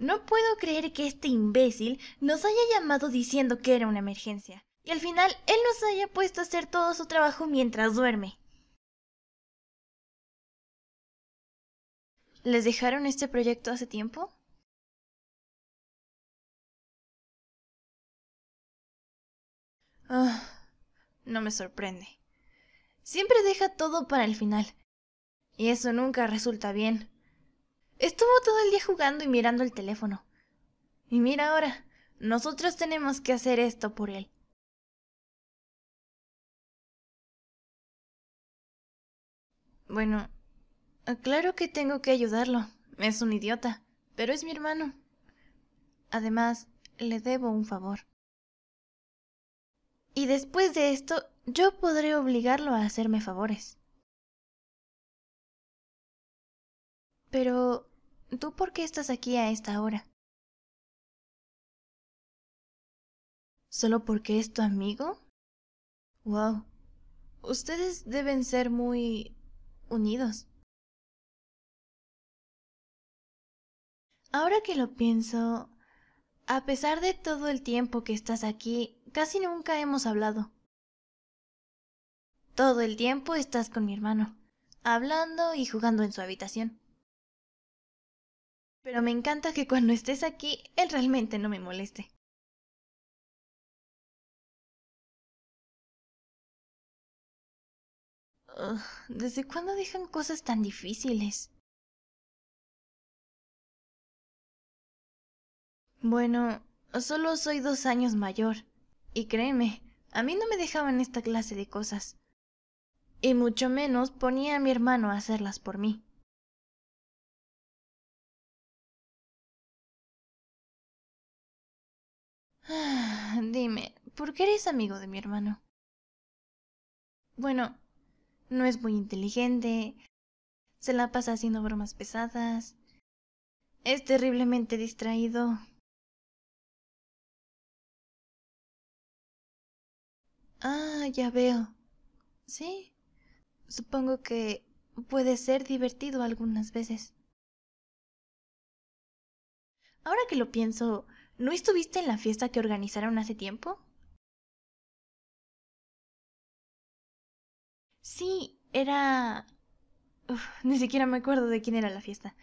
No puedo creer que este imbécil nos haya llamado diciendo que era una emergencia, y al final él nos haya puesto a hacer todo su trabajo mientras duerme. ¿Les dejaron este proyecto hace tiempo? Ah, no me sorprende. Siempre deja todo para el final. Y eso nunca resulta bien. Estuvo todo el día jugando y mirando el teléfono. Y mira ahora, nosotros tenemos que hacer esto por él. Bueno, claro que tengo que ayudarlo. Es un idiota, pero es mi hermano. Además, le debo un favor. Y después de esto, yo podré obligarlo a hacerme favores. Pero ¿Tú por qué estás aquí a esta hora? ¿Solo porque es tu amigo? Wow. Ustedes deben ser muy... unidos. Ahora que lo pienso, a pesar de todo el tiempo que estás aquí, casi nunca hemos hablado. Todo el tiempo estás con mi hermano, hablando y jugando en su habitación. Pero me encanta que cuando estés aquí, él realmente no me moleste. ¿Desde cuándo dejan cosas tan difíciles? Bueno, solo soy dos años mayor. Y créeme, a mí no me dejaban esta clase de cosas. Y mucho menos ponía a mi hermano a hacerlas por mí. Ah, dime, ¿por qué eres amigo de mi hermano? Bueno, no es muy inteligente, se la pasa haciendo bromas pesadas, es terriblemente distraído. Ah, ya veo. Sí. Supongo que puede ser divertido algunas veces. Ahora que lo pienso, ¿No estuviste en la fiesta que organizaron hace tiempo? Sí, era... Uf, ni siquiera me acuerdo de quién era la fiesta.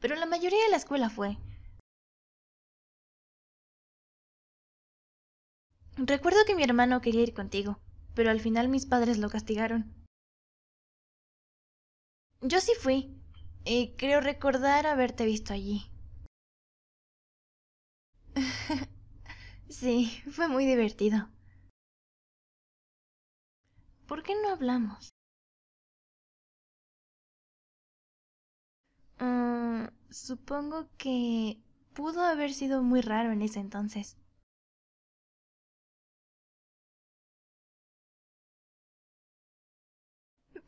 Pero la mayoría de la escuela fue. Recuerdo que mi hermano quería ir contigo, pero al final mis padres lo castigaron. Yo sí fui, y creo recordar haberte visto allí. sí, fue muy divertido. ¿Por qué no hablamos? Mm, supongo que pudo haber sido muy raro en ese entonces.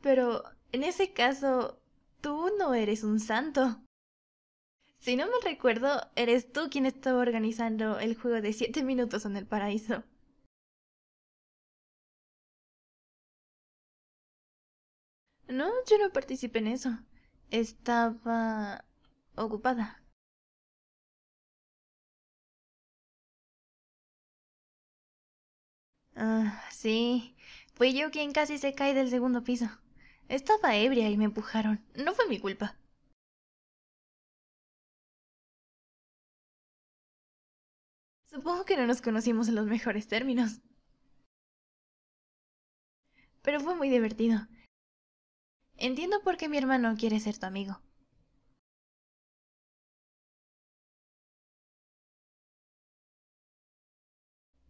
Pero en ese caso, tú no eres un santo. Si no me recuerdo, eres tú quien estaba organizando el juego de 7 minutos en el paraíso. No, yo no participé en eso. Estaba ocupada. Ah, sí. Fui yo quien casi se cae del segundo piso. Estaba ebria y me empujaron. No fue mi culpa. Supongo que no nos conocimos en los mejores términos. Pero fue muy divertido. Entiendo por qué mi hermano quiere ser tu amigo.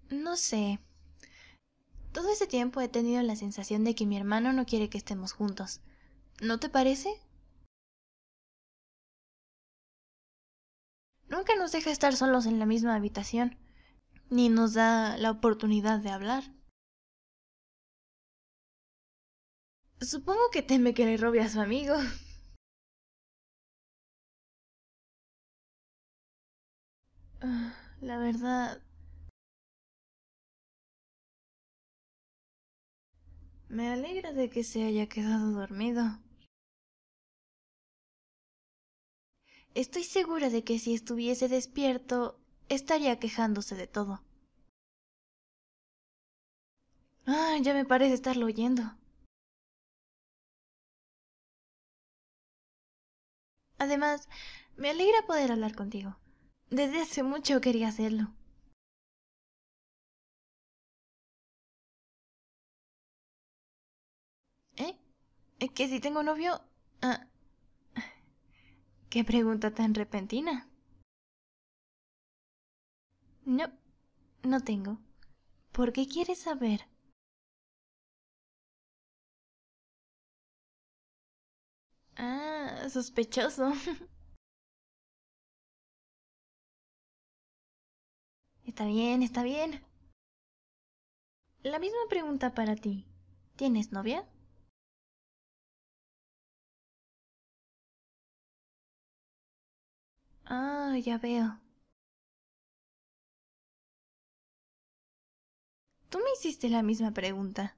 No sé. Todo ese tiempo he tenido la sensación de que mi hermano no quiere que estemos juntos. ¿No te parece? nunca nos deja estar solos en la misma habitación, ni nos da la oportunidad de hablar. Supongo que teme que le robe a su amigo. Ah, la verdad... Me alegra de que se haya quedado dormido. Estoy segura de que si estuviese despierto, estaría quejándose de todo. Ah, ya me parece estarlo oyendo. Además, me alegra poder hablar contigo. Desde hace mucho quería hacerlo. ¿Eh? ¿Es ¿Eh, que si tengo novio? Ah, Qué pregunta tan repentina. No, no tengo. ¿Por qué quieres saber? Ah, sospechoso. Está bien, está bien. La misma pregunta para ti. ¿Tienes novia? Ah, ya veo. Tú me hiciste la misma pregunta.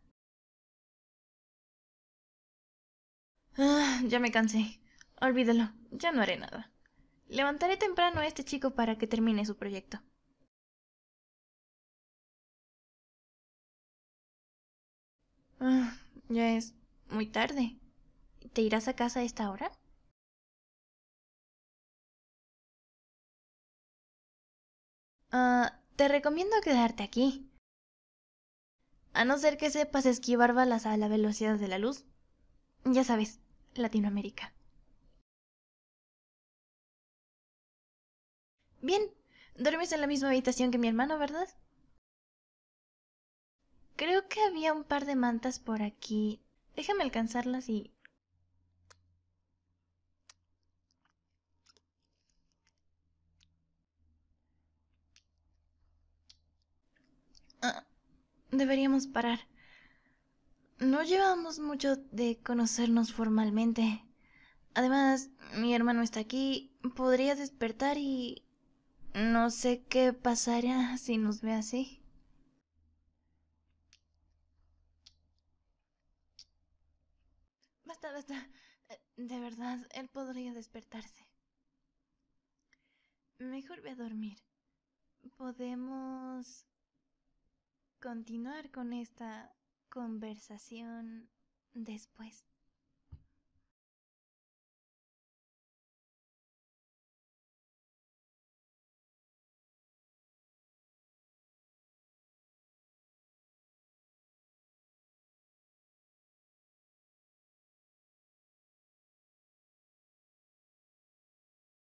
Ah, ya me cansé. Olvídalo, ya no haré nada. Levantaré temprano a este chico para que termine su proyecto. Ah, ya es muy tarde. ¿Te irás a casa a esta hora? Ah, te recomiendo quedarte aquí. A no ser que sepas esquivar balas a la velocidad de la luz. Ya sabes, Latinoamérica. Bien, duermes en la misma habitación que mi hermano, ¿verdad? Creo que había un par de mantas por aquí. Déjame alcanzarlas y deberíamos parar. No llevamos mucho de conocernos formalmente. Además, mi hermano está aquí. Podría despertar y... No sé qué pasaría si nos ve así. Basta, basta. De verdad, él podría despertarse. Mejor ve a dormir. Podemos continuar con esta conversación después.